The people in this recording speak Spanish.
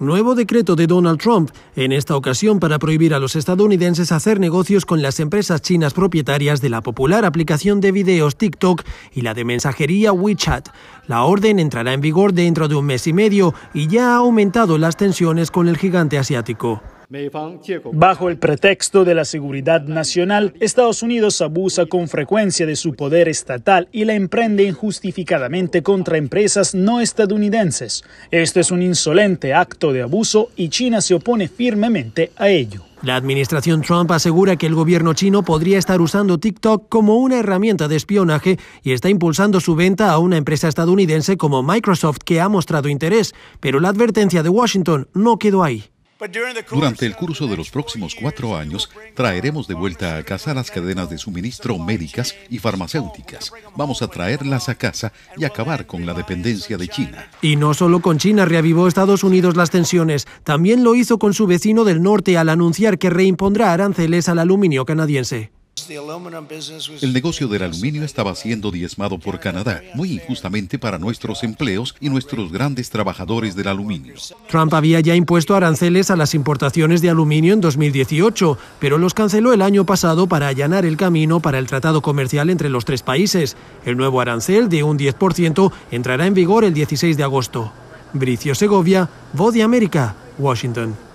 Nuevo decreto de Donald Trump, en esta ocasión para prohibir a los estadounidenses hacer negocios con las empresas chinas propietarias de la popular aplicación de videos TikTok y la de mensajería WeChat. La orden entrará en vigor dentro de un mes y medio y ya ha aumentado las tensiones con el gigante asiático. Bajo el pretexto de la seguridad nacional, Estados Unidos abusa con frecuencia de su poder estatal y la emprende injustificadamente contra empresas no estadounidenses. Este es un insolente acto de abuso y China se opone firmemente a ello. La administración Trump asegura que el gobierno chino podría estar usando TikTok como una herramienta de espionaje y está impulsando su venta a una empresa estadounidense como Microsoft que ha mostrado interés, pero la advertencia de Washington no quedó ahí. Durante el curso de los próximos cuatro años, traeremos de vuelta a casa las cadenas de suministro médicas y farmacéuticas. Vamos a traerlas a casa y acabar con la dependencia de China. Y no solo con China reavivó Estados Unidos las tensiones, también lo hizo con su vecino del norte al anunciar que reimpondrá aranceles al aluminio canadiense. El negocio del aluminio estaba siendo diezmado por Canadá, muy injustamente para nuestros empleos y nuestros grandes trabajadores del aluminio. Trump había ya impuesto aranceles a las importaciones de aluminio en 2018, pero los canceló el año pasado para allanar el camino para el tratado comercial entre los tres países. El nuevo arancel de un 10% entrará en vigor el 16 de agosto. Bricio Segovia, Voz de América, Washington.